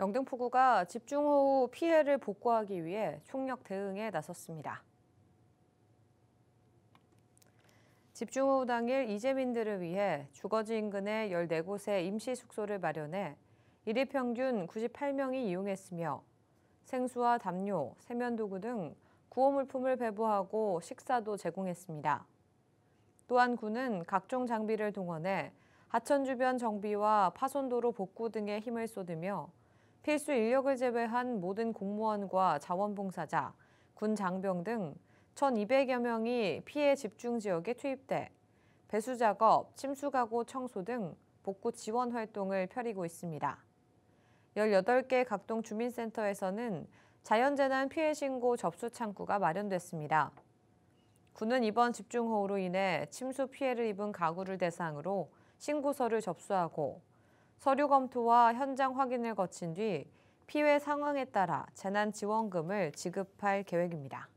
영등포구가 집중호우 피해를 복구하기 위해 총력 대응에 나섰습니다. 집중호우 당일 이재민들을 위해 주거지 인근의 14곳의 임시 숙소를 마련해 1일 평균 98명이 이용했으며 생수와 담요, 세면도구 등 구호물품을 배부하고 식사도 제공했습니다. 또한 군은 각종 장비를 동원해 하천 주변 정비와 파손도로 복구 등에 힘을 쏟으며 필수 인력을 제외한 모든 공무원과 자원봉사자, 군 장병 등 1,200여 명이 피해 집중 지역에 투입돼 배수 작업, 침수 가고 청소 등 복구 지원 활동을 펼이고 있습니다. 18개 각동 주민센터에서는 자연재난 피해 신고 접수 창구가 마련됐습니다. 군은 이번 집중호우로 인해 침수 피해를 입은 가구를 대상으로 신고서를 접수하고 서류 검토와 현장 확인을 거친 뒤 피해 상황에 따라 재난지원금을 지급할 계획입니다.